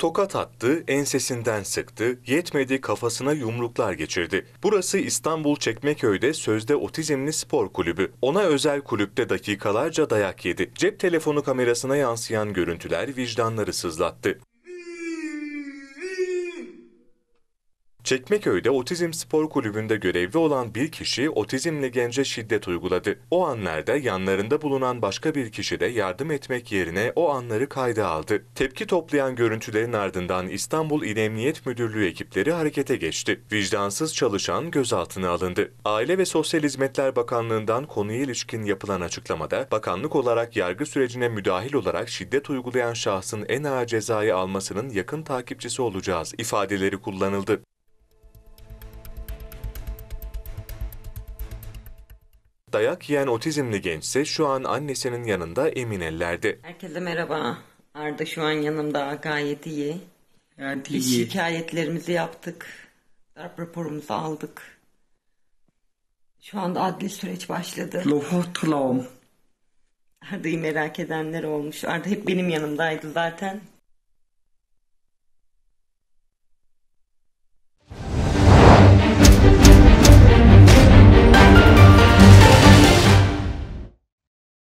Tokat attı, ensesinden sıktı, yetmedi kafasına yumruklar geçirdi. Burası İstanbul Çekmeköy'de sözde otizmli spor kulübü. Ona özel kulüpte dakikalarca dayak yedi. Cep telefonu kamerasına yansıyan görüntüler vicdanları sızlattı. Çekmeköy'de Otizm Spor Kulübü'nde görevli olan bir kişi otizmli gence şiddet uyguladı. O anlarda yanlarında bulunan başka bir kişi de yardım etmek yerine o anları kayda aldı. Tepki toplayan görüntülerin ardından İstanbul İl Emniyet Müdürlüğü ekipleri harekete geçti. Vicdansız çalışan gözaltına alındı. Aile ve Sosyal Hizmetler Bakanlığı'ndan konuya ilişkin yapılan açıklamada bakanlık olarak yargı sürecine müdahil olarak şiddet uygulayan şahsın en ağır cezayı almasının yakın takipçisi olacağız ifadeleri kullanıldı. Dayak yiyen otizmli gençse şu an annesinin yanında emin ellerde. Herkese merhaba. Arda şu an yanımda gayet iyi. Gayet iyi. Şikayetlerimizi yaptık. Darp raporumuzu aldık. Şu anda adli süreç başladı. Lohotlom. Arda'yı merak edenler olmuş. Arda hep benim yanımdaydı zaten.